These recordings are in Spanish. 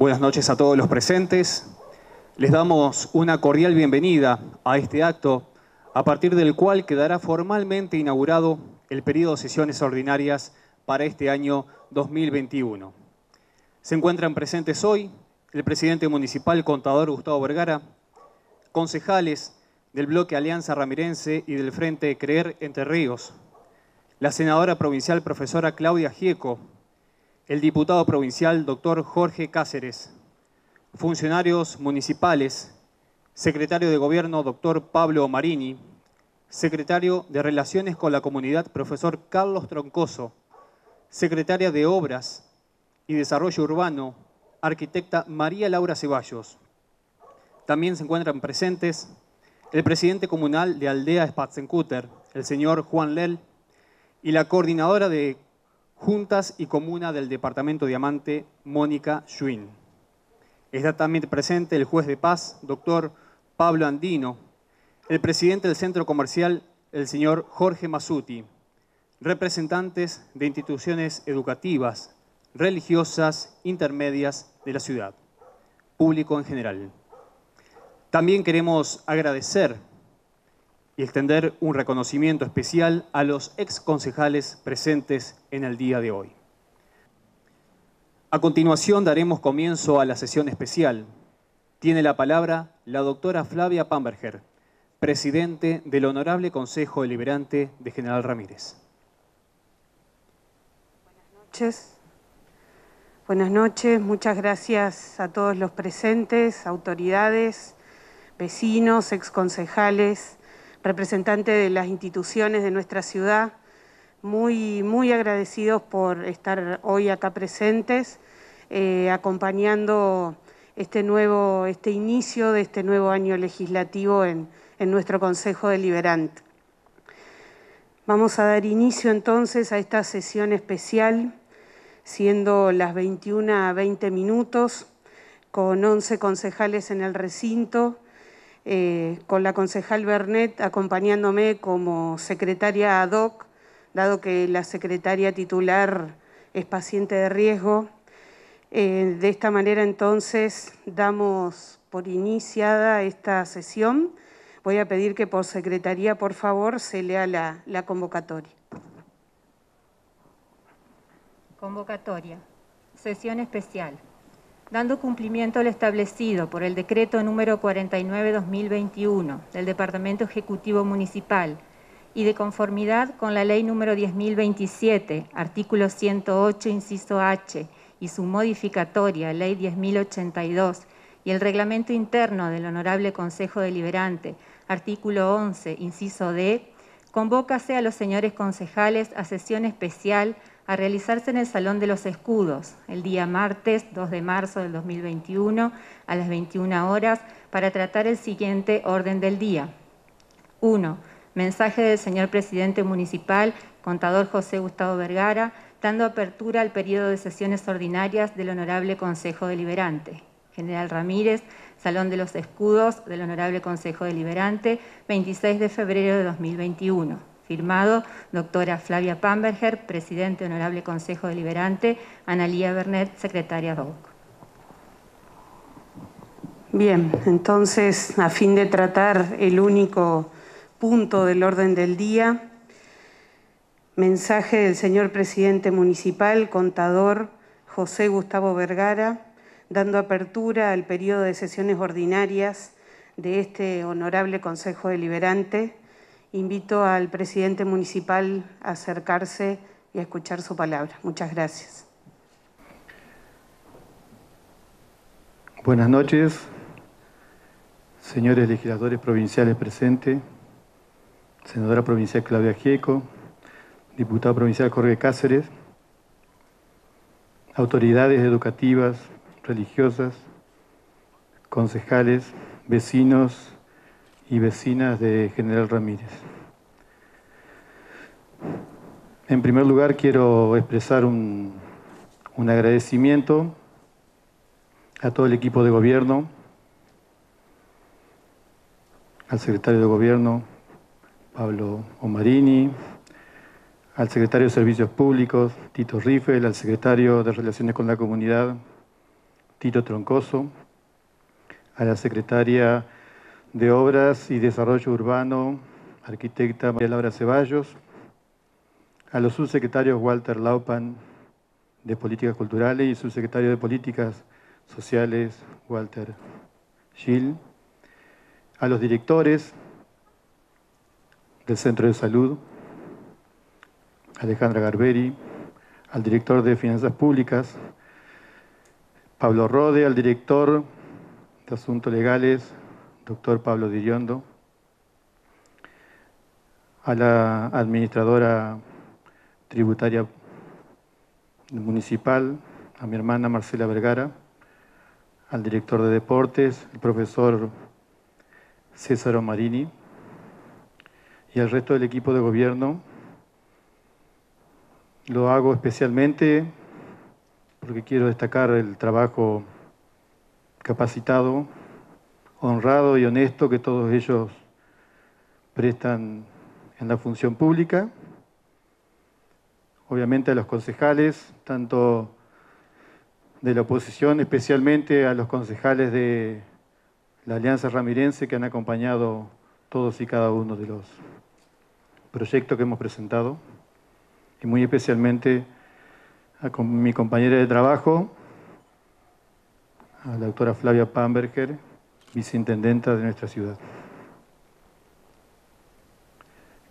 Buenas noches a todos los presentes. Les damos una cordial bienvenida a este acto, a partir del cual quedará formalmente inaugurado el periodo de sesiones ordinarias para este año 2021. Se encuentran presentes hoy el presidente municipal, contador Gustavo Vergara, concejales del bloque Alianza Ramirense y del Frente Creer Entre Ríos, la senadora provincial profesora Claudia Gieco, el diputado provincial doctor Jorge Cáceres, funcionarios municipales, secretario de Gobierno doctor Pablo Marini, secretario de Relaciones con la Comunidad profesor Carlos Troncoso, secretaria de Obras y Desarrollo Urbano, arquitecta María Laura Ceballos. También se encuentran presentes el presidente comunal de Aldea Spatzenkutter, el señor Juan Lel, y la coordinadora de Juntas y Comuna del Departamento Diamante, Mónica Schwinn. Está también presente el juez de paz, doctor Pablo Andino, el presidente del centro comercial, el señor Jorge Masuti, representantes de instituciones educativas, religiosas, intermedias de la ciudad, público en general. También queremos agradecer y extender un reconocimiento especial a los ex concejales presentes en el día de hoy. A continuación daremos comienzo a la sesión especial. Tiene la palabra la doctora Flavia Pamberger, presidente del Honorable Consejo Deliberante de General Ramírez. Buenas noches. Buenas noches, muchas gracias a todos los presentes, autoridades, vecinos, ex concejales, representante de las instituciones de nuestra ciudad, muy, muy agradecidos por estar hoy acá presentes, eh, acompañando este nuevo, este inicio de este nuevo año legislativo en, en nuestro Consejo Deliberante. Vamos a dar inicio entonces a esta sesión especial, siendo las 21 a 20 minutos, con 11 concejales en el recinto eh, con la concejal Bernet acompañándome como secretaria ad hoc, dado que la secretaria titular es paciente de riesgo. Eh, de esta manera entonces damos por iniciada esta sesión. Voy a pedir que por secretaría, por favor, se lea la convocatoria. Convocatoria. Sesión especial dando cumplimiento al establecido por el decreto número 49-2021 del Departamento Ejecutivo Municipal y de conformidad con la ley número 10.027, artículo 108, inciso H, y su modificatoria, ley 10.082, y el reglamento interno del Honorable Consejo Deliberante, artículo 11, inciso D, convócase a los señores concejales a sesión especial a realizarse en el Salón de los Escudos el día martes 2 de marzo del 2021 a las 21 horas para tratar el siguiente orden del día. 1. Mensaje del señor presidente municipal, contador José Gustavo Vergara, dando apertura al periodo de sesiones ordinarias del Honorable Consejo Deliberante. General Ramírez, Salón de los Escudos del Honorable Consejo Deliberante, 26 de febrero de 2021. Firmado, doctora Flavia Pamberger, Presidente Honorable Consejo Deliberante, Analía Bernet, Secretaria DOC. Bien, entonces, a fin de tratar el único punto del orden del día, mensaje del señor presidente municipal, contador José Gustavo Vergara, dando apertura al periodo de sesiones ordinarias de este honorable Consejo Deliberante Invito al presidente municipal a acercarse y a escuchar su palabra. Muchas gracias. Buenas noches, señores legisladores provinciales presentes, senadora provincial Claudia Gieco, diputado provincial Jorge Cáceres, autoridades educativas, religiosas, concejales, vecinos, y vecinas de General Ramírez. En primer lugar, quiero expresar un, agradecimiento a todo el equipo de gobierno, al secretario de gobierno Pablo Omarini, al secretario de Servicios Públicos Tito Riffel, al secretario de Relaciones con la Comunidad Tito Troncoso, a la secretaria de Obras y Desarrollo Urbano, arquitecta María Laura Ceballos, a los subsecretarios Walter Laupan de Políticas Culturales y subsecretario de Políticas Sociales Walter Gil, a los directores del Centro de Salud, Alejandra Garberi, al director de Finanzas Públicas, Pablo Rode, al director de Asuntos Legales, doctor Pablo Diriondo, a la administradora tributaria municipal, a mi hermana Marcela Vergara, al director de deportes, el profesor César Marini y al resto del equipo de gobierno. Lo hago especialmente porque quiero destacar el trabajo capacitado honrado y honesto que todos ellos prestan en la función pública. Obviamente a los concejales, tanto de la oposición, especialmente a los concejales de la Alianza Ramirense que han acompañado todos y cada uno de los proyectos que hemos presentado, y muy especialmente a mi compañera de trabajo, a la doctora Flavia Pamberger, viceintendenta de nuestra ciudad.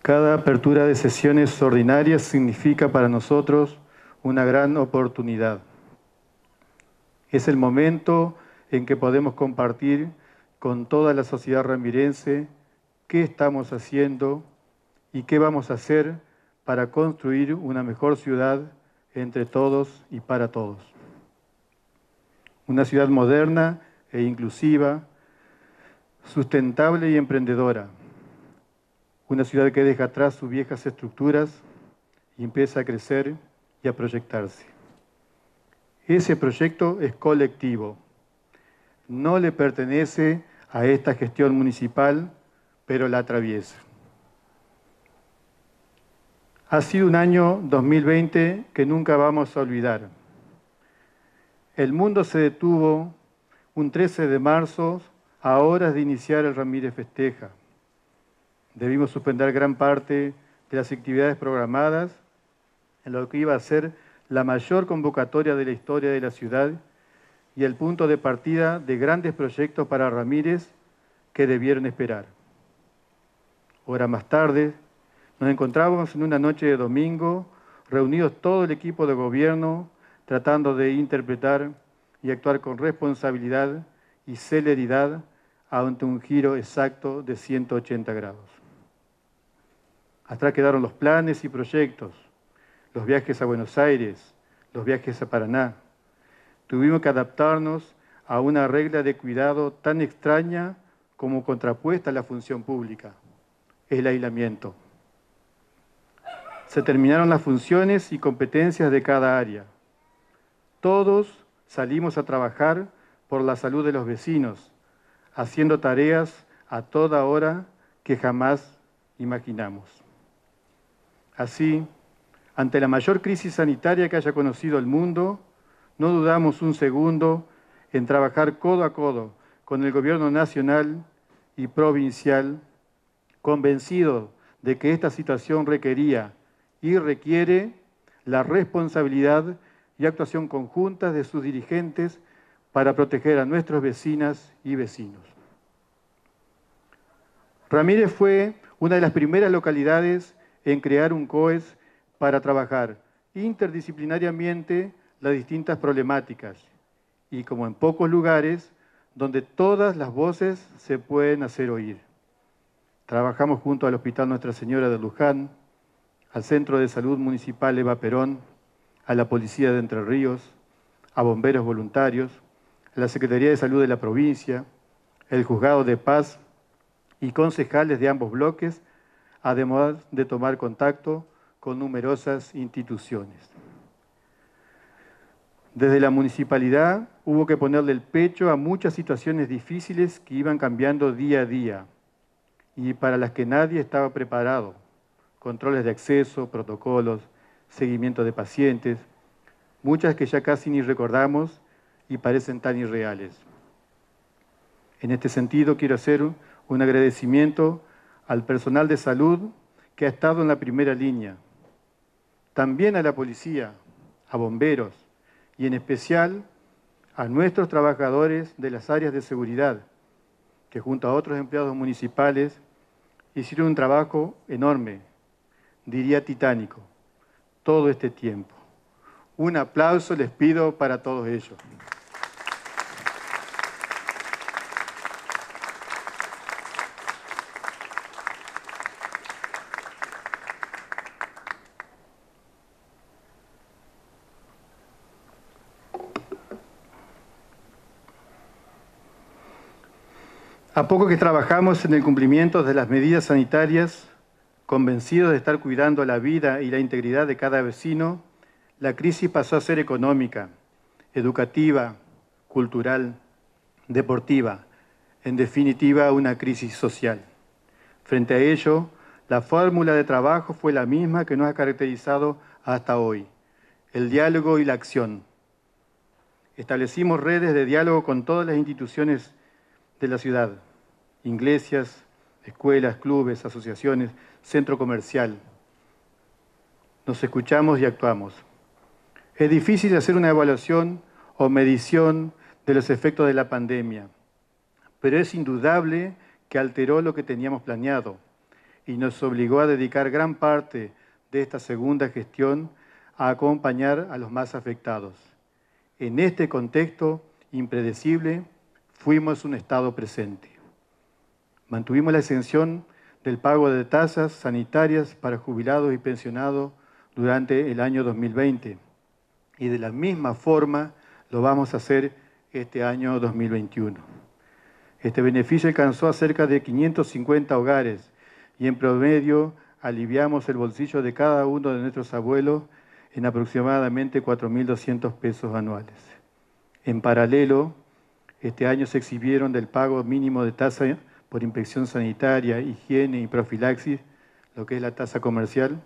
Cada apertura de sesiones ordinarias significa para nosotros una gran oportunidad. Es el momento en que podemos compartir con toda la sociedad ramirense qué estamos haciendo y qué vamos a hacer para construir una mejor ciudad entre todos y para todos. Una ciudad moderna e inclusiva sustentable y emprendedora. Una ciudad que deja atrás sus viejas estructuras y empieza a crecer y a proyectarse. Ese proyecto es colectivo. No le pertenece a esta gestión municipal, pero la atraviesa. Ha sido un año 2020 que nunca vamos a olvidar. El mundo se detuvo un 13 de marzo a horas de iniciar el Ramírez Festeja, debimos suspender gran parte de las actividades programadas en lo que iba a ser la mayor convocatoria de la historia de la ciudad y el punto de partida de grandes proyectos para Ramírez que debieron esperar. Hora más tarde, nos encontrábamos en una noche de domingo, reunidos todo el equipo de gobierno, tratando de interpretar y actuar con responsabilidad y celeridad ante un giro exacto de 180 grados. Atrás quedaron los planes y proyectos, los viajes a Buenos Aires, los viajes a Paraná. Tuvimos que adaptarnos a una regla de cuidado tan extraña como contrapuesta a la función pública, el aislamiento. Se terminaron las funciones y competencias de cada área. Todos salimos a trabajar por la salud de los vecinos, haciendo tareas a toda hora que jamás imaginamos. Así, ante la mayor crisis sanitaria que haya conocido el mundo, no dudamos un segundo en trabajar codo a codo con el gobierno nacional y provincial, convencido de que esta situación requería y requiere la responsabilidad y actuación conjunta de sus dirigentes para proteger a nuestros vecinas y vecinos. Ramírez fue una de las primeras localidades en crear un COES para trabajar interdisciplinariamente las distintas problemáticas y como en pocos lugares, donde todas las voces se pueden hacer oír. Trabajamos junto al Hospital Nuestra Señora de Luján, al Centro de Salud Municipal Eva Perón, a la Policía de Entre Ríos, a bomberos voluntarios, la Secretaría de Salud de la provincia, el Juzgado de Paz y concejales de ambos bloques, además de tomar contacto con numerosas instituciones. Desde la municipalidad hubo que ponerle el pecho a muchas situaciones difíciles que iban cambiando día a día y para las que nadie estaba preparado. Controles de acceso, protocolos, seguimiento de pacientes, muchas que ya casi ni recordamos y parecen tan irreales. En este sentido, quiero hacer un agradecimiento al personal de salud que ha estado en la primera línea, también a la policía, a bomberos y en especial a nuestros trabajadores de las áreas de seguridad, que junto a otros empleados municipales hicieron un trabajo enorme, diría titánico, todo este tiempo. Un aplauso les pido para todos ellos. A poco que trabajamos en el cumplimiento de las medidas sanitarias, convencidos de estar cuidando la vida y la integridad de cada vecino, la crisis pasó a ser económica, educativa, cultural, deportiva, en definitiva una crisis social. Frente a ello, la fórmula de trabajo fue la misma que nos ha caracterizado hasta hoy, el diálogo y la acción. Establecimos redes de diálogo con todas las instituciones de la ciudad, iglesias, escuelas, clubes, asociaciones, centro comercial. Nos escuchamos y actuamos. Es difícil hacer una evaluación o medición de los efectos de la pandemia, pero es indudable que alteró lo que teníamos planeado y nos obligó a dedicar gran parte de esta segunda gestión a acompañar a los más afectados. En este contexto impredecible, fuimos un Estado presente. Mantuvimos la exención del pago de tasas sanitarias para jubilados y pensionados durante el año 2020 y de la misma forma lo vamos a hacer este año 2021. Este beneficio alcanzó a cerca de 550 hogares y en promedio aliviamos el bolsillo de cada uno de nuestros abuelos en aproximadamente 4.200 pesos anuales. En paralelo, este año se exhibieron del pago mínimo de tasa por inspección sanitaria, higiene y profilaxis, lo que es la tasa comercial,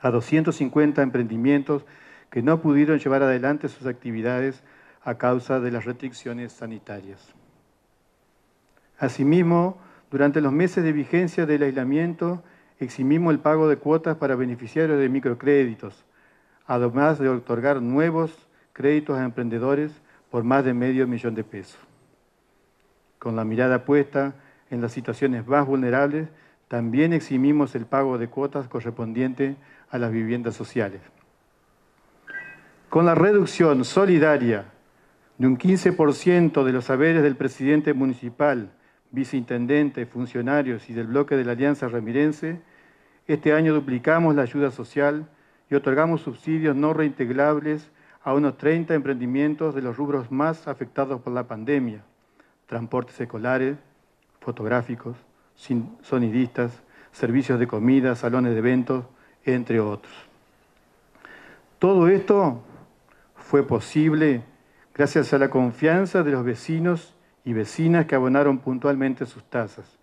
a 250 emprendimientos que no pudieron llevar adelante sus actividades a causa de las restricciones sanitarias. Asimismo, durante los meses de vigencia del aislamiento, eximimos el pago de cuotas para beneficiarios de microcréditos, además de otorgar nuevos créditos a emprendedores por más de medio millón de pesos. Con la mirada puesta en las situaciones más vulnerables, también eximimos el pago de cuotas correspondiente a las viviendas sociales. Con la reducción solidaria de un 15% de los saberes del presidente municipal, viceintendente, funcionarios y del bloque de la Alianza Remirense, este año duplicamos la ayuda social y otorgamos subsidios no reintegrables a unos 30 emprendimientos de los rubros más afectados por la pandemia, transportes escolares, fotográficos, sonidistas, servicios de comida, salones de eventos, entre otros. Todo esto fue posible gracias a la confianza de los vecinos y vecinas que abonaron puntualmente sus tasas,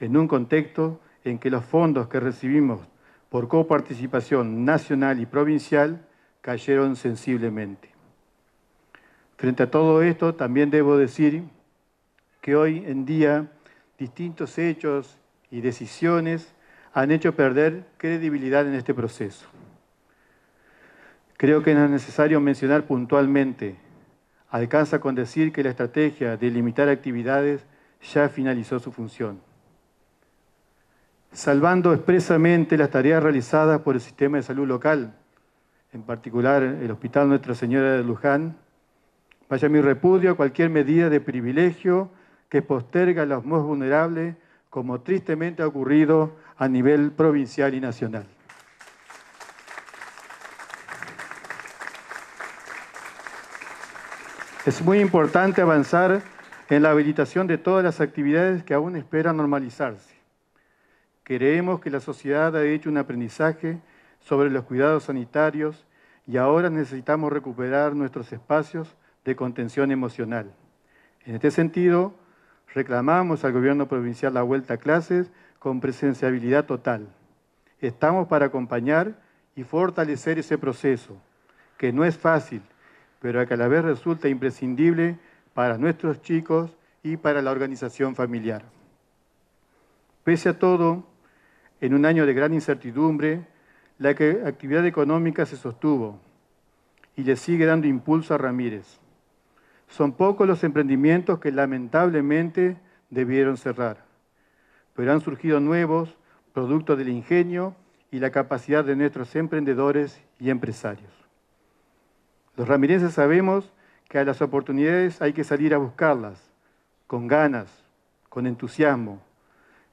en un contexto en que los fondos que recibimos por coparticipación nacional y provincial cayeron sensiblemente. Frente a todo esto, también debo decir que hoy en día distintos hechos y decisiones han hecho perder credibilidad en este proceso. Creo que no es necesario mencionar puntualmente, alcanza con decir que la estrategia de limitar actividades ya finalizó su función, salvando expresamente las tareas realizadas por el sistema de salud local, en particular el Hospital Nuestra Señora de Luján, vaya mi repudio a cualquier medida de privilegio que posterga a los más vulnerables, como tristemente ha ocurrido a nivel provincial y nacional. Es muy importante avanzar en la habilitación de todas las actividades que aún esperan normalizarse. Creemos que la sociedad ha hecho un aprendizaje sobre los cuidados sanitarios y ahora necesitamos recuperar nuestros espacios de contención emocional. En este sentido, Reclamamos al gobierno provincial la vuelta a clases con presenciabilidad total. Estamos para acompañar y fortalecer ese proceso, que no es fácil, pero que a la vez resulta imprescindible para nuestros chicos y para la organización familiar. Pese a todo, en un año de gran incertidumbre, la actividad económica se sostuvo y le sigue dando impulso a Ramírez. Son pocos los emprendimientos que lamentablemente debieron cerrar, pero han surgido nuevos, producto del ingenio y la capacidad de nuestros emprendedores y empresarios. Los ramirenses sabemos que a las oportunidades hay que salir a buscarlas, con ganas, con entusiasmo.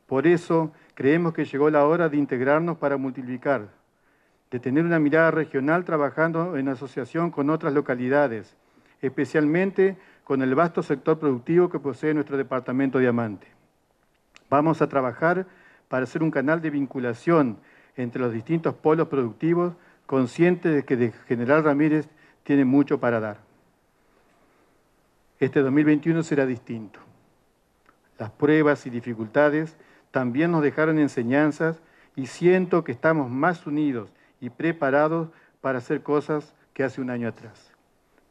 Por eso creemos que llegó la hora de integrarnos para multiplicar, de tener una mirada regional trabajando en asociación con otras localidades, especialmente con el vasto sector productivo que posee nuestro departamento Diamante. Vamos a trabajar para ser un canal de vinculación entre los distintos polos productivos, consciente de que General Ramírez tiene mucho para dar. Este 2021 será distinto. Las pruebas y dificultades también nos dejaron enseñanzas y siento que estamos más unidos y preparados para hacer cosas que hace un año atrás.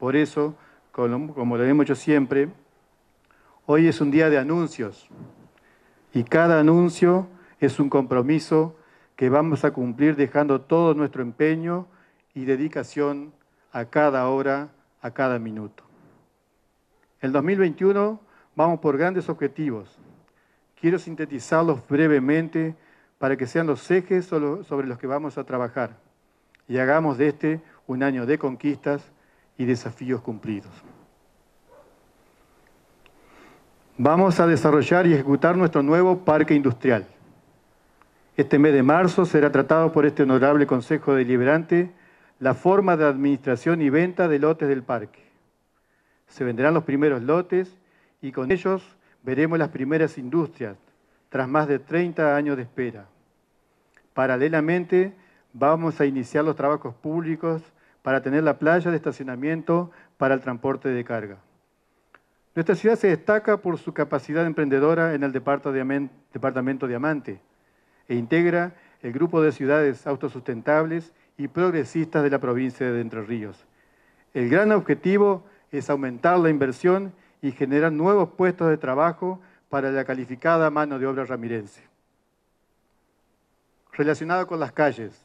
Por eso, como, lo hemos hecho siempre, hoy es un día de anuncios y cada anuncio es un compromiso que vamos a cumplir dejando todo nuestro empeño y dedicación a cada hora, a cada minuto. El 2021 vamos por grandes objetivos. Quiero sintetizarlos brevemente para que sean los ejes sobre los que vamos a trabajar y hagamos de este un año de conquistas y desafíos cumplidos. Vamos a desarrollar y ejecutar nuestro nuevo parque industrial. Este mes de marzo será tratado por este honorable Consejo Deliberante la forma de administración y venta de lotes del parque. Se venderán los primeros lotes y con ellos veremos las primeras industrias, tras más de 30 años de espera. Paralelamente, vamos a iniciar los trabajos públicos para tener la playa de estacionamiento para el transporte de carga. Nuestra ciudad se destaca por su capacidad emprendedora en el Departamento Diamante e integra el grupo de ciudades autosustentables y progresistas de la provincia de Entre Ríos. El gran objetivo es aumentar la inversión y generar nuevos puestos de trabajo para la calificada mano de obra ramirense. Relacionado con las calles,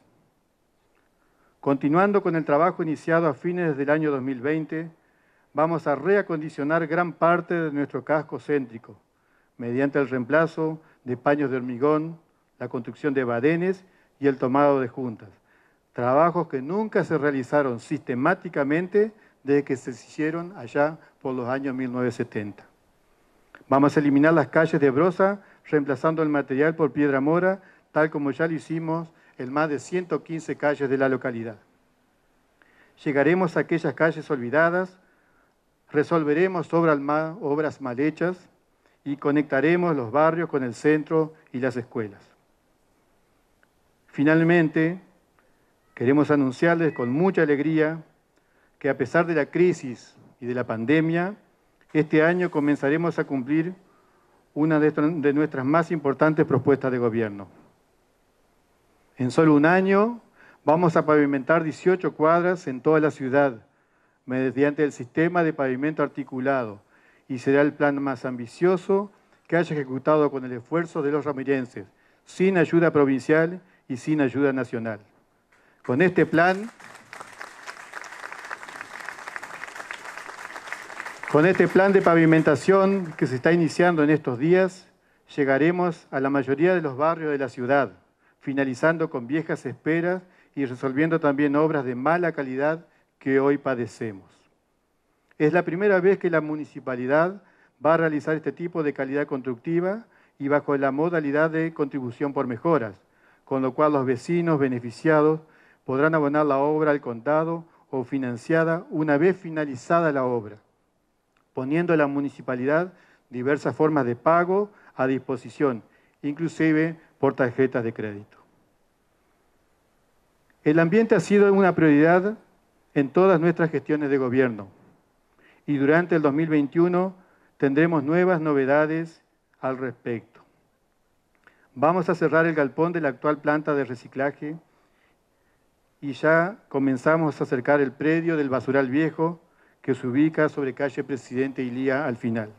Continuando con el trabajo iniciado a fines del año 2020, vamos a reacondicionar gran parte de nuestro casco céntrico, mediante el reemplazo de paños de hormigón, la construcción de badenes y el tomado de juntas, trabajos que nunca se realizaron sistemáticamente desde que se hicieron allá por los años 1970. Vamos a eliminar las calles de brosa, reemplazando el material por piedra mora, tal como ya lo hicimos en más de 115 calles de la localidad. Llegaremos a aquellas calles olvidadas, resolveremos obras mal hechas y conectaremos los barrios con el centro y las escuelas. Finalmente, queremos anunciarles con mucha alegría que a pesar de la crisis y de la pandemia, este año comenzaremos a cumplir una de nuestras más importantes propuestas de gobierno, en solo un año vamos a pavimentar 18 cuadras en toda la ciudad mediante el sistema de pavimento articulado y será el plan más ambicioso que haya ejecutado con el esfuerzo de los ramirenses, sin ayuda provincial y sin ayuda nacional. Con este plan, con este plan de pavimentación que se está iniciando en estos días, llegaremos a la mayoría de los barrios de la ciudad finalizando con viejas esperas y resolviendo también obras de mala calidad que hoy padecemos. Es la primera vez que la municipalidad va a realizar este tipo de calidad constructiva y bajo la modalidad de contribución por mejoras, con lo cual los vecinos beneficiados podrán abonar la obra al contado o financiada una vez finalizada la obra, poniendo a la municipalidad diversas formas de pago a disposición, inclusive por tarjetas de crédito. El ambiente ha sido una prioridad en todas nuestras gestiones de gobierno y durante el 2021 tendremos nuevas novedades al respecto. Vamos a cerrar el galpón de la actual planta de reciclaje y ya comenzamos a acercar el predio del basural viejo que se ubica sobre calle Presidente Ilía al final.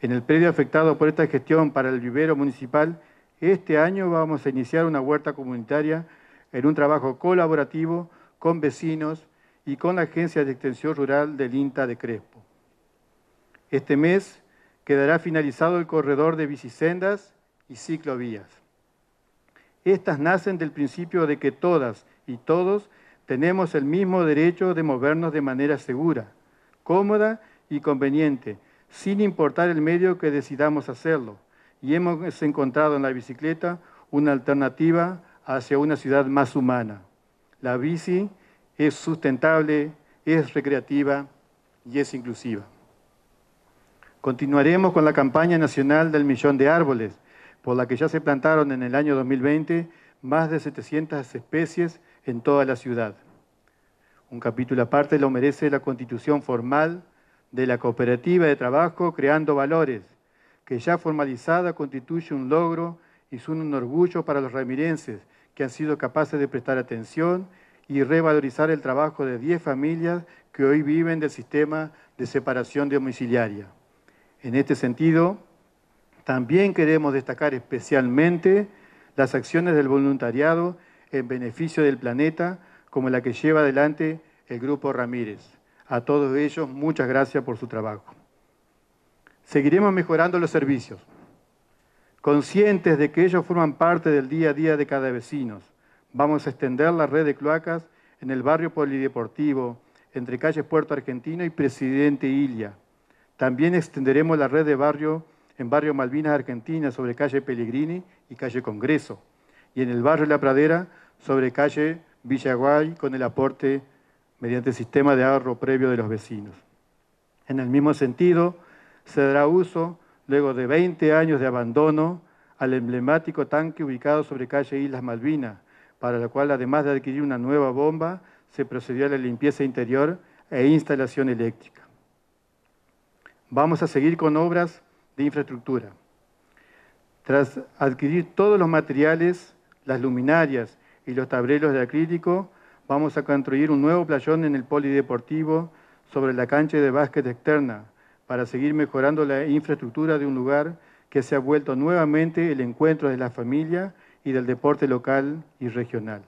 En el predio afectado por esta gestión para el vivero municipal este año vamos a iniciar una huerta comunitaria en un trabajo colaborativo con vecinos y con la Agencia de Extensión Rural del INTA de Crespo. Este mes quedará finalizado el corredor de bicisendas y ciclovías. Estas nacen del principio de que todas y todos tenemos el mismo derecho de movernos de manera segura, cómoda y conveniente, sin importar el medio que decidamos hacerlo y hemos encontrado en la bicicleta una alternativa hacia una ciudad más humana. La bici es sustentable, es recreativa y es inclusiva. Continuaremos con la campaña nacional del millón de árboles, por la que ya se plantaron en el año 2020 más de 700 especies en toda la ciudad. Un capítulo aparte lo merece la constitución formal de la cooperativa de trabajo Creando Valores, que ya formalizada constituye un logro y es un orgullo para los ramirenses que han sido capaces de prestar atención y revalorizar el trabajo de 10 familias que hoy viven del sistema de separación domiciliaria. En este sentido, también queremos destacar especialmente las acciones del voluntariado en beneficio del planeta, como la que lleva adelante el Grupo Ramírez. A todos ellos, muchas gracias por su trabajo. Seguiremos mejorando los servicios, conscientes de que ellos forman parte del día a día de cada vecino. Vamos a extender la red de cloacas en el barrio polideportivo, entre calles Puerto Argentino y Presidente Ilia. También extenderemos la red de barrio en barrio Malvinas Argentina sobre calle Pellegrini y calle Congreso, y en el barrio La Pradera sobre calle Villaguay con el aporte mediante sistema de ahorro previo de los vecinos. En el mismo sentido, se dará uso, luego de 20 años de abandono, al emblemático tanque ubicado sobre calle Islas Malvinas, para lo cual, además de adquirir una nueva bomba, se procedió a la limpieza interior e instalación eléctrica. Vamos a seguir con obras de infraestructura. Tras adquirir todos los materiales, las luminarias y los tableros de acrílico, vamos a construir un nuevo playón en el polideportivo sobre la cancha de básquet externa, para seguir mejorando la infraestructura de un lugar que se ha vuelto nuevamente el encuentro de la familia y del deporte local y regional.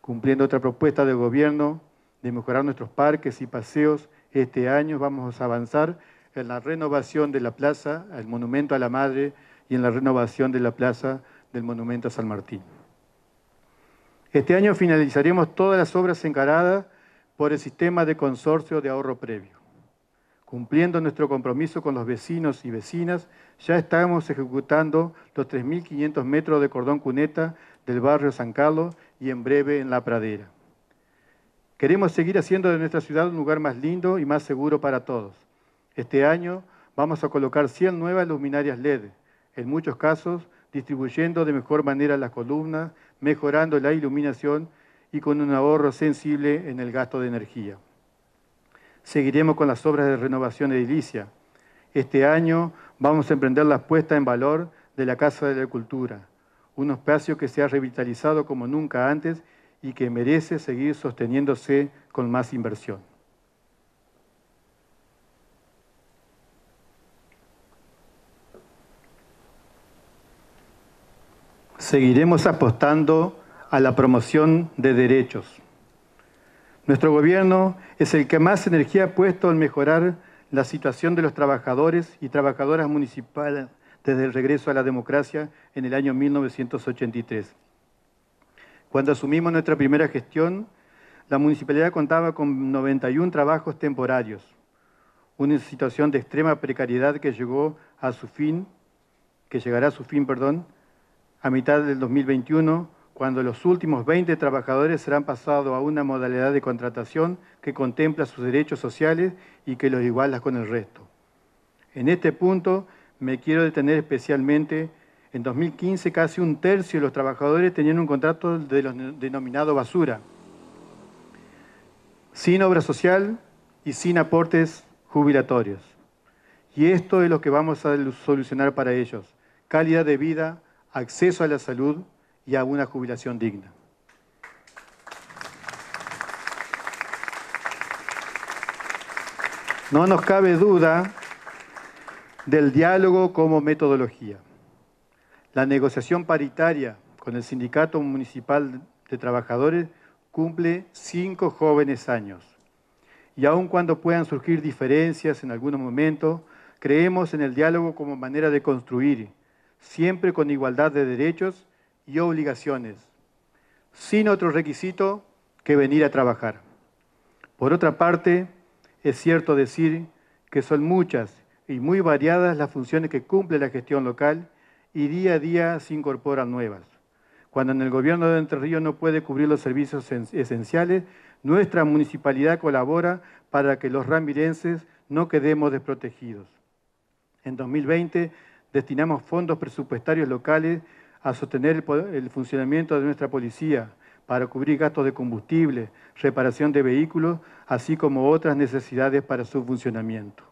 Cumpliendo otra propuesta del gobierno de mejorar nuestros parques y paseos, este año vamos a avanzar en la renovación de la plaza, el monumento a la madre y en la renovación de la plaza del monumento a San Martín. Este año finalizaremos todas las obras encaradas por el sistema de consorcio de ahorro previo. Cumpliendo nuestro compromiso con los vecinos y vecinas, ya estamos ejecutando los 3.500 metros de cordón cuneta del barrio San Carlos y en breve en La Pradera. Queremos seguir haciendo de nuestra ciudad un lugar más lindo y más seguro para todos. Este año vamos a colocar 100 nuevas luminarias LED, en muchos casos distribuyendo de mejor manera las columnas, mejorando la iluminación y con un ahorro sensible en el gasto de energía seguiremos con las obras de renovación edilicia. Este año vamos a emprender la puesta en valor de la Casa de la Cultura, un espacio que se ha revitalizado como nunca antes y que merece seguir sosteniéndose con más inversión. Seguiremos apostando a la promoción de derechos. Nuestro gobierno es el que más energía ha puesto en mejorar la situación de los trabajadores y trabajadoras municipales desde el regreso a la democracia en el año 1983. Cuando asumimos nuestra primera gestión, la municipalidad contaba con 91 trabajos temporarios, una situación de extrema precariedad que llegó a su fin, que llegará a su fin, perdón, a mitad del 2021 cuando los últimos 20 trabajadores serán pasados a una modalidad de contratación que contempla sus derechos sociales y que los iguala con el resto. En este punto me quiero detener especialmente, en 2015 casi un tercio de los trabajadores tenían un contrato de denominado basura, sin obra social y sin aportes jubilatorios. Y esto es lo que vamos a solucionar para ellos, calidad de vida, acceso a la salud, y a una jubilación digna. No nos cabe duda del diálogo como metodología. La negociación paritaria con el Sindicato Municipal de Trabajadores cumple cinco jóvenes años. Y aun cuando puedan surgir diferencias en algunos momentos, creemos en el diálogo como manera de construir, siempre con igualdad de derechos y obligaciones, sin otro requisito que venir a trabajar. Por otra parte, es cierto decir que son muchas y muy variadas las funciones que cumple la gestión local y día a día se incorporan nuevas. Cuando en el gobierno de Entre Ríos no puede cubrir los servicios esenciales, nuestra municipalidad colabora para que los rambirenses no quedemos desprotegidos. En 2020 destinamos fondos presupuestarios locales a sostener el, funcionamiento de nuestra policía, para cubrir gastos de combustible, reparación de vehículos, así como otras necesidades para su funcionamiento.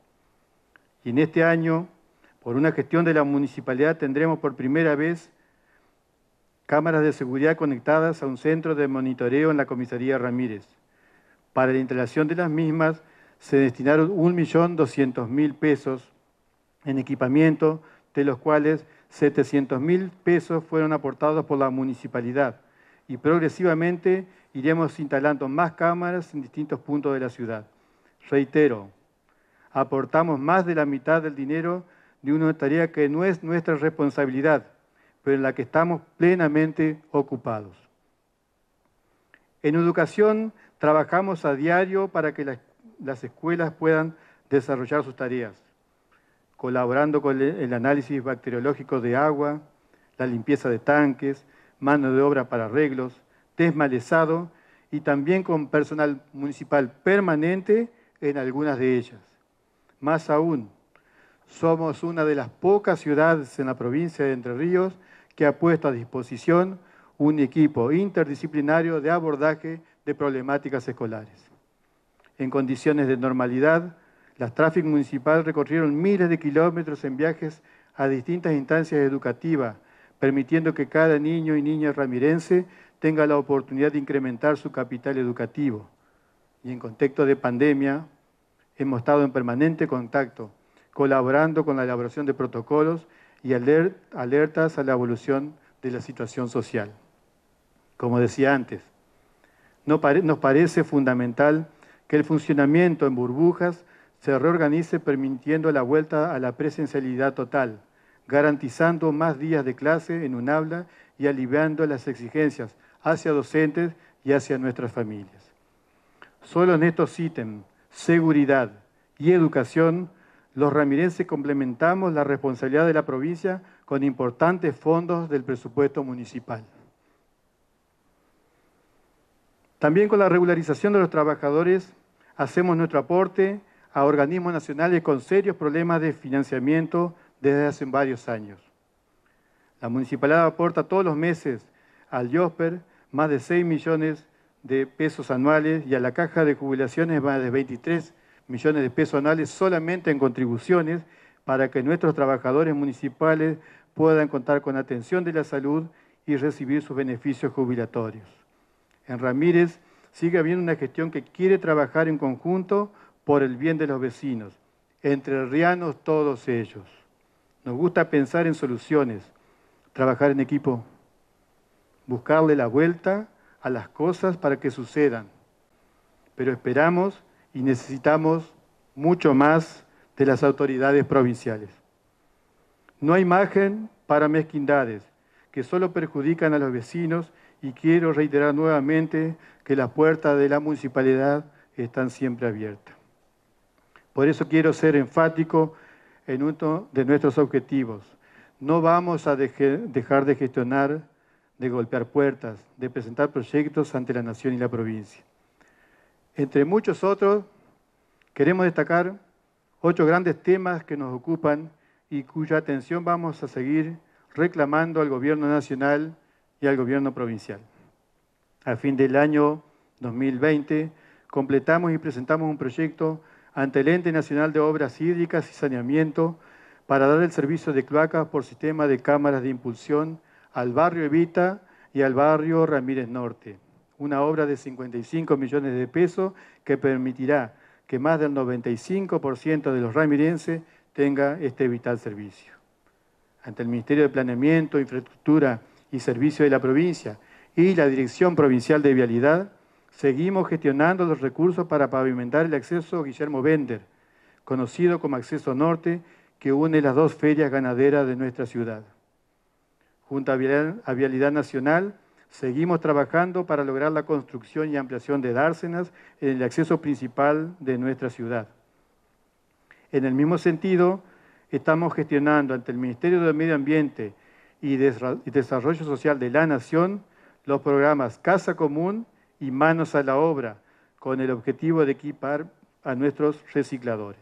Y en este año, por una gestión de la municipalidad, tendremos por primera vez cámaras de seguridad conectadas a un centro de monitoreo en la comisaría Ramírez. Para la instalación de las mismas se destinaron 1.200.000 pesos en equipamiento, de los cuales 700 mil pesos fueron aportados por la municipalidad y progresivamente iremos instalando más cámaras en distintos puntos de la ciudad. Reitero, aportamos más de la mitad del dinero de una tarea que no es nuestra responsabilidad, pero en la que estamos plenamente ocupados. En educación trabajamos a diario para que las, las escuelas puedan desarrollar sus tareas colaborando con el análisis bacteriológico de agua, la limpieza de tanques, mano de obra para arreglos, desmalezado y también con personal municipal permanente en algunas de ellas. Más aún, somos una de las pocas ciudades en la provincia de Entre Ríos que ha puesto a disposición un equipo interdisciplinario de abordaje de problemáticas escolares. En condiciones de normalidad, las tráfico municipales recorrieron miles de kilómetros en viajes a distintas instancias educativas, permitiendo que cada niño y niña ramirense tenga la oportunidad de incrementar su capital educativo. Y en contexto de pandemia, hemos estado en permanente contacto, colaborando con la elaboración de protocolos y alertas a la evolución de la situación social. Como decía antes, nos parece fundamental que el funcionamiento en burbujas se reorganice permitiendo la vuelta a la presencialidad total, garantizando más días de clase en un aula y aliviando las exigencias hacia docentes y hacia nuestras familias. Solo en estos ítems, seguridad y educación, los ramirenses complementamos la responsabilidad de la provincia con importantes fondos del presupuesto municipal. También con la regularización de los trabajadores hacemos nuestro aporte a organismos nacionales con serios problemas de financiamiento desde hace varios años. La municipalidad aporta todos los meses al IOSPER más de 6 millones de pesos anuales y a la Caja de Jubilaciones más de 23 millones de pesos anuales solamente en contribuciones para que nuestros trabajadores municipales puedan contar con atención de la salud y recibir sus beneficios jubilatorios. En Ramírez sigue habiendo una gestión que quiere trabajar en conjunto por el bien de los vecinos, entre rianos todos ellos. Nos gusta pensar en soluciones, trabajar en equipo, buscarle la vuelta a las cosas para que sucedan. Pero esperamos y necesitamos mucho más de las autoridades provinciales. No hay margen para mezquindades que solo perjudican a los vecinos y quiero reiterar nuevamente que las puertas de la municipalidad están siempre abiertas. Por eso quiero ser enfático en uno de nuestros objetivos. No vamos a dejar de gestionar, de golpear puertas, de presentar proyectos ante la nación y la provincia. Entre muchos otros, queremos destacar ocho grandes temas que nos ocupan y cuya atención vamos a seguir reclamando al Gobierno Nacional y al Gobierno Provincial. A fin del año 2020, completamos y presentamos un proyecto ante el Ente Nacional de Obras Hídricas y Saneamiento para dar el servicio de cloacas por sistema de cámaras de impulsión al barrio Evita y al barrio Ramírez Norte. Una obra de 55 millones de pesos que permitirá que más del 95% de los ramirenses tenga este vital servicio. Ante el Ministerio de Planeamiento, Infraestructura y Servicio de la provincia y la Dirección Provincial de Vialidad, Seguimos gestionando los recursos para pavimentar el acceso Guillermo Bender, conocido como Acceso Norte, que une las dos ferias ganaderas de nuestra ciudad. Junto a Vialidad Nacional, seguimos trabajando para lograr la construcción y ampliación de dársenas en el acceso principal de nuestra ciudad. En el mismo sentido, estamos gestionando ante el Ministerio de Medio Ambiente y Desarrollo Social de la Nación los programas Casa Común y manos a la obra con el objetivo de equipar a nuestros recicladores.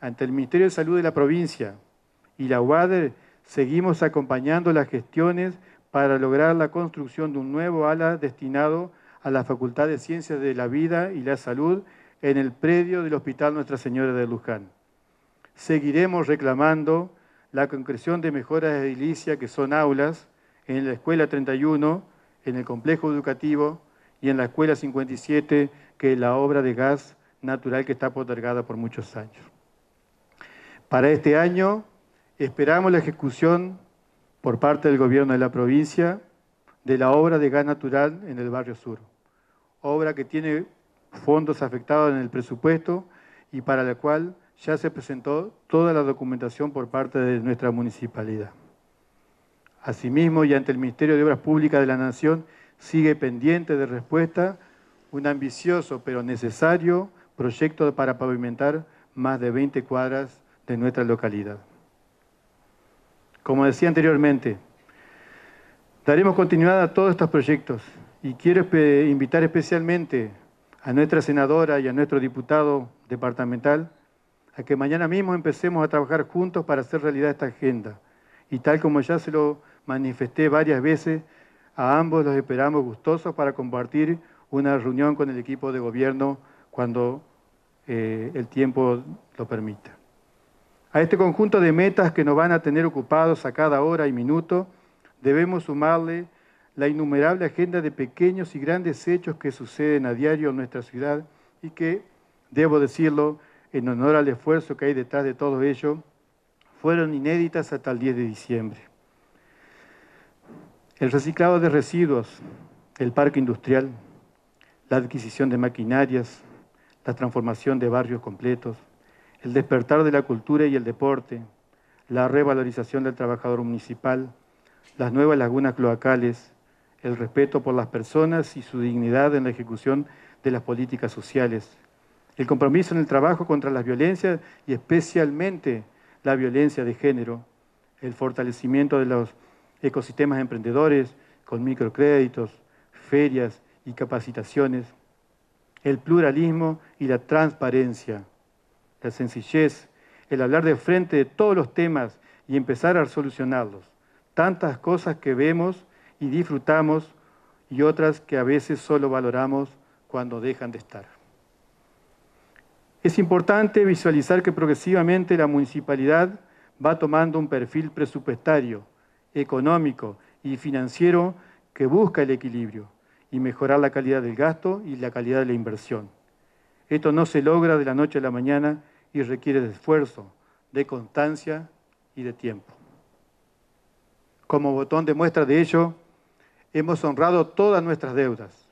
Ante el Ministerio de Salud de la provincia y la UADER seguimos acompañando las gestiones para lograr la construcción de un nuevo ala destinado a la Facultad de Ciencias de la Vida y la Salud en el predio del Hospital Nuestra Señora de Luján. Seguiremos reclamando la concreción de mejoras de edilicia que son aulas en la Escuela 31, en el complejo educativo, y en la Escuela 57, que es la obra de gas natural que está postergada por muchos años. Para este año esperamos la ejecución por parte del gobierno de la provincia de la obra de gas natural en el barrio sur, obra que tiene fondos afectados en el presupuesto y para la cual ya se presentó toda la documentación por parte de nuestra municipalidad. Asimismo, y ante el Ministerio de Obras Públicas de la Nación, sigue pendiente de respuesta un ambicioso pero necesario proyecto para pavimentar más de 20 cuadras de nuestra localidad. Como decía anteriormente, daremos continuidad a todos estos proyectos y quiero invitar especialmente a nuestra senadora y a nuestro diputado departamental a que mañana mismo empecemos a trabajar juntos para hacer realidad esta agenda. Y tal como ya se lo manifesté varias veces, a ambos los esperamos gustosos para compartir una reunión con el equipo de gobierno cuando eh, el tiempo lo permita. A este conjunto de metas que nos van a tener ocupados a cada hora y minuto, debemos sumarle la innumerable agenda de pequeños y grandes hechos que suceden a diario en nuestra ciudad y que, debo decirlo, en honor al esfuerzo que hay detrás de todo ello, fueron inéditas hasta el 10 de diciembre el reciclado de residuos, el parque industrial, la adquisición de maquinarias, la transformación de barrios completos, el despertar de la cultura y el deporte, la revalorización del trabajador municipal, las nuevas lagunas cloacales, el respeto por las personas y su dignidad en la ejecución de las políticas sociales, el compromiso en el trabajo contra las violencias y especialmente la violencia de género, el fortalecimiento de los ecosistemas emprendedores con microcréditos, ferias y capacitaciones, el pluralismo y la transparencia, la sencillez, el hablar de frente de todos los temas y empezar a solucionarlos. Tantas cosas que vemos y disfrutamos y otras que a veces solo valoramos cuando dejan de estar. Es importante visualizar que progresivamente la municipalidad va tomando un perfil presupuestario económico y financiero que busca el equilibrio y mejorar la calidad del gasto y la calidad de la inversión. Esto no se logra de la noche a la mañana y requiere de esfuerzo, de constancia y de tiempo. Como botón de muestra de ello, hemos honrado todas nuestras deudas.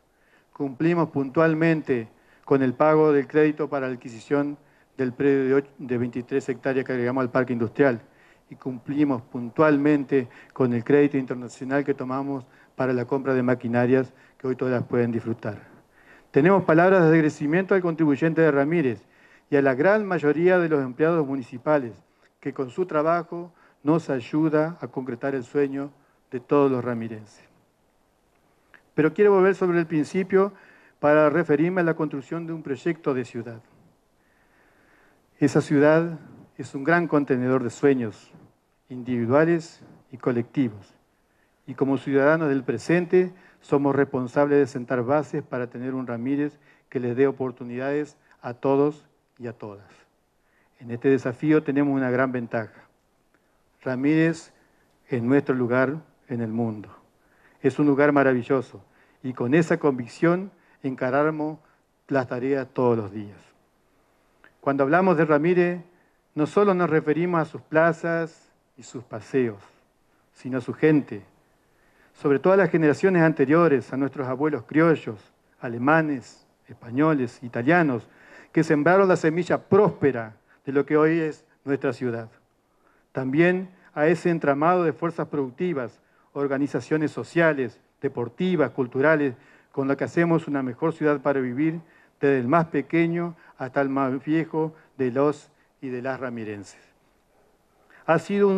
Cumplimos puntualmente con el pago del crédito para la adquisición del predio de 23 hectáreas que agregamos al parque industrial y cumplimos puntualmente con el crédito internacional que tomamos para la compra de maquinarias que hoy todas pueden disfrutar. Tenemos palabras de agradecimiento al contribuyente de Ramírez y a la gran mayoría de los empleados municipales que con su trabajo nos ayuda a concretar el sueño de todos los ramirenses. Pero quiero volver sobre el principio para referirme a la construcción de un proyecto de ciudad. Esa ciudad es un gran contenedor de sueños, individuales y colectivos. Y como ciudadanos del presente, somos responsables de sentar bases para tener un Ramírez que les dé oportunidades a todos y a todas. En este desafío tenemos una gran ventaja. Ramírez es nuestro lugar en el mundo. Es un lugar maravilloso y con esa convicción encaramos las tareas todos los días. Cuando hablamos de Ramírez, no solo nos referimos a sus plazas, y sus paseos, sino su gente, sobre todas las generaciones anteriores, a nuestros abuelos criollos, alemanes, españoles, italianos, que sembraron la semilla próspera de lo que hoy es nuestra ciudad. También a ese entramado de fuerzas productivas, organizaciones sociales, deportivas, culturales, con lo que hacemos una mejor ciudad para vivir, desde el más pequeño hasta el más viejo de los y de las ramirenses ha sido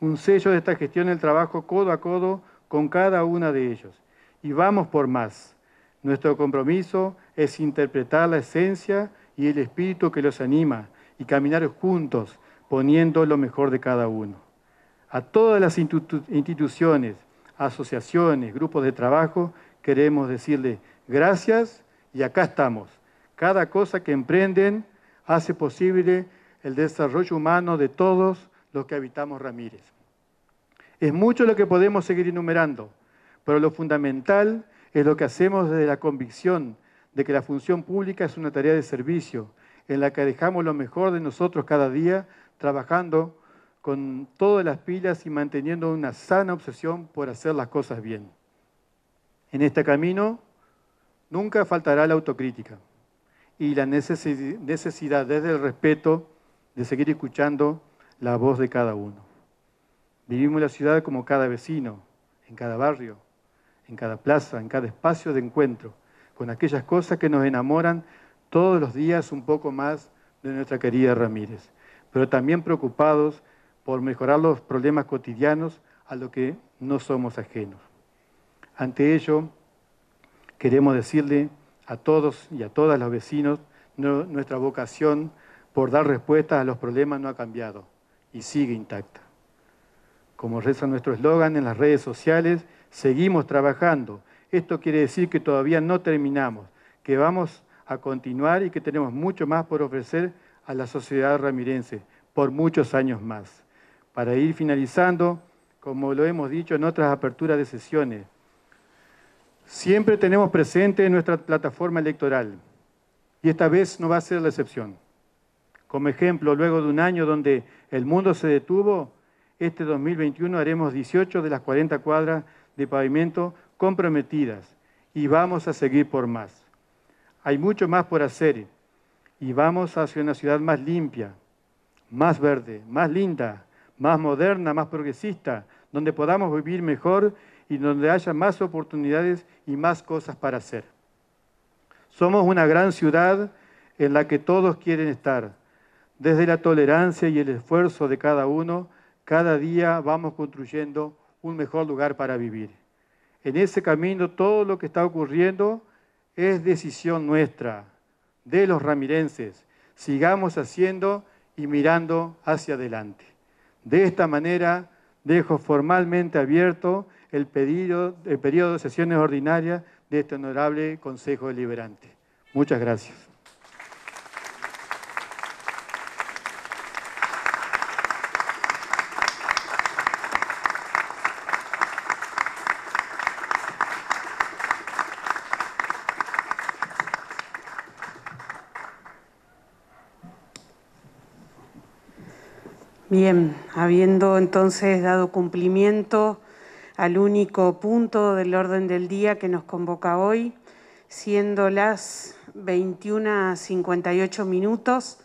un, sello de esta gestión el trabajo codo a codo con cada una de ellos. Y vamos por más. Nuestro compromiso es interpretar la esencia y el espíritu que los anima y caminar juntos poniendo lo mejor de cada uno. A todas las instituciones, asociaciones, grupos de trabajo, queremos decirle gracias y acá estamos. Cada cosa que emprenden hace posible el desarrollo humano de todos los que habitamos Ramírez. Es mucho lo que podemos seguir enumerando, pero lo fundamental es lo que hacemos desde la convicción de que la función pública es una tarea de servicio, en la que dejamos lo mejor de nosotros cada día, trabajando con todas las pilas y manteniendo una sana obsesión por hacer las cosas bien. En este camino nunca faltará la autocrítica y la necesidad desde el respeto de seguir escuchando la voz de cada uno. Vivimos la ciudad como cada vecino, en cada barrio, en cada plaza, en cada espacio de encuentro, con aquellas cosas que nos enamoran todos los días un poco más de nuestra querida Ramírez, pero también preocupados por mejorar los problemas cotidianos a los que no somos ajenos. Ante ello, queremos decirle a todos y a todas los vecinos nuestra vocación por dar respuestas a los problemas no ha cambiado y sigue intacta. Como reza nuestro eslogan en las redes sociales, seguimos trabajando. Esto quiere decir que todavía no terminamos, que vamos a continuar y que tenemos mucho más por ofrecer a la sociedad ramirense por muchos años más. Para ir finalizando, como lo hemos dicho en otras aperturas de sesiones, siempre tenemos presente nuestra plataforma electoral y esta vez no va a ser la excepción. Como ejemplo, luego de un año donde el mundo se detuvo, este 2021 haremos 18 de las 40 cuadras de pavimento comprometidas y vamos a seguir por más. Hay mucho más por hacer y vamos hacia una ciudad más limpia, más verde, más linda, más moderna, más progresista, donde podamos vivir mejor y donde haya más oportunidades y más cosas para hacer. Somos una gran ciudad en la que todos quieren estar, desde la tolerancia y el esfuerzo de cada uno, cada día vamos construyendo un mejor lugar para vivir. En ese camino todo lo que está ocurriendo es decisión nuestra, de los ramirenses. Sigamos haciendo y mirando hacia adelante. De esta manera dejo formalmente abierto el, periodo de sesiones ordinarias de este honorable Consejo Deliberante. Muchas gracias. habiendo entonces dado cumplimiento al único punto del orden del día que nos convoca hoy, siendo las 21.58 minutos,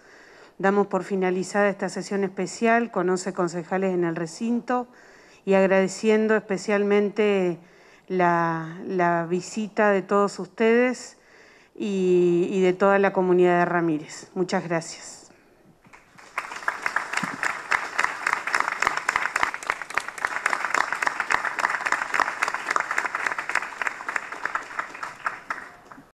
damos por finalizada esta sesión especial con 11 concejales en el recinto y agradeciendo especialmente la, visita de todos ustedes y de toda la comunidad de Ramírez. Muchas gracias.